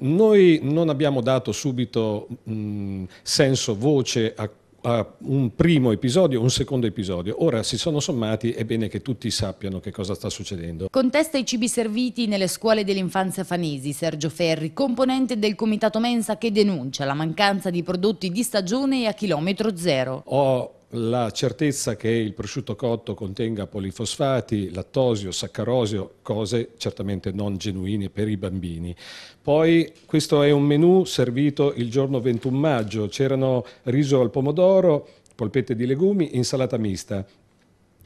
Noi non abbiamo dato subito mh, mm, senso, voce a un primo episodio, un secondo episodio. Ora si sono sommati, è bene che tutti sappiano che cosa sta succedendo. Contesta i cibi serviti nelle scuole dell'infanzia fanesi Sergio Ferri, componente del comitato Mensa che denuncia la mancanza di prodotti di stagione e a chilometro zero. Ho la certezza che il prosciutto cotto contenga polifosfati, lattosio, saccarosio, cose certamente non genuine per i bambini. Poi questo è un menù servito il giorno 21 maggio, c'erano riso al pomodoro, polpette di legumi, insalata mista.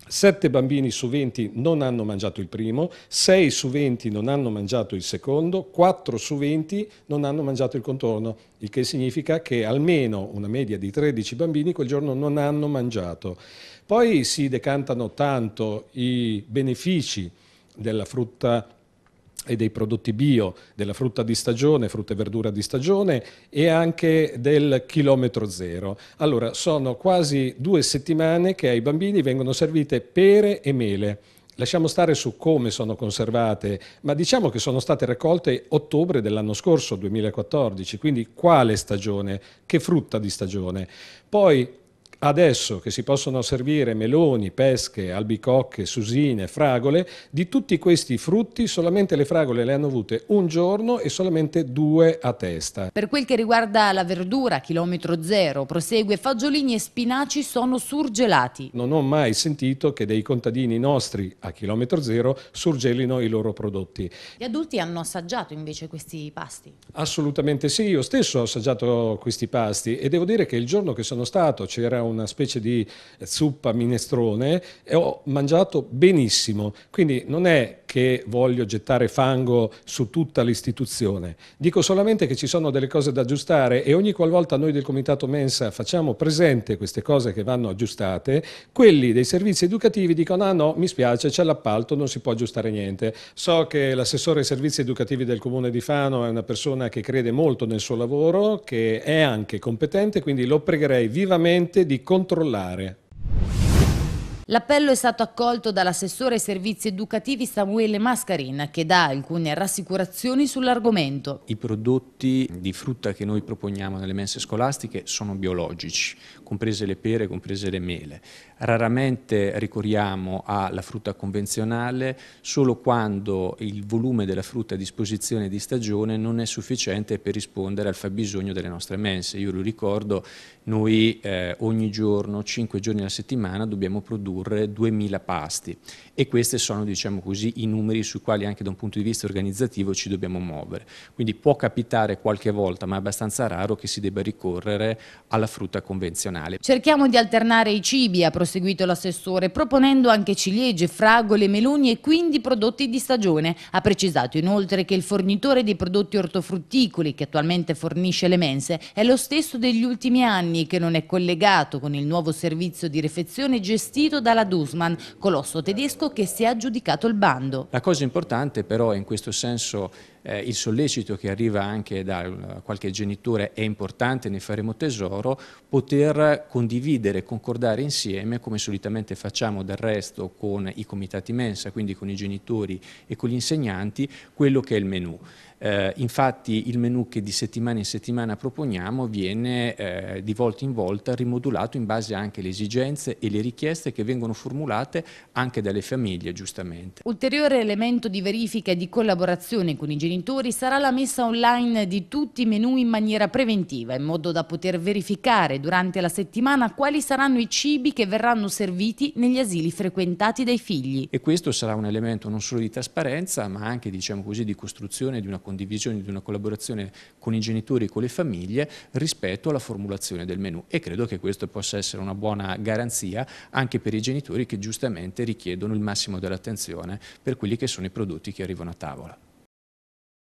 7 bambini su 20 non hanno mangiato il primo, 6 su 20 non hanno mangiato il secondo, 4 su 20 non hanno mangiato il contorno, il che significa che almeno una media di 13 bambini quel giorno non hanno mangiato. Poi si decantano tanto i benefici della frutta e dei prodotti bio, della frutta di stagione, frutta e verdura di stagione e anche del chilometro zero. Allora, sono quasi due settimane che ai bambini vengono servite pere e mele. Lasciamo stare su come sono conservate, ma diciamo che sono state raccolte ottobre dell'anno scorso, 2014, quindi quale stagione, che frutta di stagione. Poi adesso che si possono servire meloni, pesche, albicocche, susine, fragole, di tutti questi frutti solamente le fragole le hanno avute un giorno e solamente due a testa. Per quel che riguarda la verdura, chilometro zero, prosegue, fagiolini e spinaci sono surgelati. Non ho mai sentito che dei contadini nostri a chilometro zero surgelino i loro prodotti. Gli adulti hanno assaggiato invece questi pasti? Assolutamente sì, io stesso ho assaggiato questi pasti e devo dire che il giorno che sono stato c'era un una specie di eh, zuppa minestrone e ho mangiato benissimo. Quindi non è che voglio gettare fango su tutta l'istituzione. Dico solamente che ci sono delle cose da aggiustare e ogni qualvolta noi del Comitato Mensa facciamo presente queste cose che vanno aggiustate, quelli dei servizi educativi dicono ah no, mi spiace, c'è l'appalto, non si può aggiustare niente. So che l'assessore ai servizi educativi del Comune di Fano è una persona che crede molto nel suo lavoro, che è anche competente, quindi lo pregherei vivamente di controllare L'appello è stato accolto dall'assessore ai servizi educativi Samuele Mascarin che dà alcune rassicurazioni sull'argomento. I prodotti di frutta che noi proponiamo nelle mense scolastiche sono biologici, comprese le pere, comprese le mele. Raramente ricorriamo alla frutta convenzionale solo quando il volume della frutta a disposizione di stagione non è sufficiente per rispondere al fabbisogno delle nostre mense. Io lo ricordo, noi eh, ogni giorno, 5 giorni alla settimana, dobbiamo produrre produrre 2000 pasti e questi sono diciamo così, i numeri sui quali anche da un punto di vista organizzativo ci dobbiamo muovere. Quindi può capitare qualche volta, ma è abbastanza raro che si debba ricorrere alla frutta convenzionale. Cerchiamo di alternare i cibi, ha proseguito l'assessore, proponendo anche ciliegie, fragole, meloni e quindi prodotti di stagione. Ha precisato inoltre che il fornitore dei prodotti ortofrutticoli che attualmente fornisce le mense è lo stesso degli ultimi anni che non è collegato con il nuovo servizio di refezione gestito dalla Dusman, colosso tedesco che si è aggiudicato il bando. La cosa importante però, e in questo senso eh, il sollecito che arriva anche da qualche genitore è importante, ne faremo tesoro, poter condividere, concordare insieme, come solitamente facciamo del resto con i comitati mensa, quindi con i genitori e con gli insegnanti, quello che è il menù. Eh, infatti il menù che di settimana in settimana proponiamo viene eh, di volta in volta rimodulato in base anche alle esigenze e le richieste che vengono formulate anche dalle famiglie, giustamente. Ulteriore elemento di verifica e di collaborazione con i genitori genitori sarà la messa online di tutti i menù in maniera preventiva, in modo da poter verificare durante la settimana quali saranno i cibi che verranno serviti negli asili frequentati dai figli. E questo sarà un elemento non solo di trasparenza, ma anche diciamo così, di costruzione, di una condivisione, di una collaborazione con i genitori e con le famiglie rispetto alla formulazione del menù. E credo che questo possa essere una buona garanzia anche per i genitori che giustamente richiedono il massimo dell'attenzione per quelli che sono i prodotti che arrivano a tavola.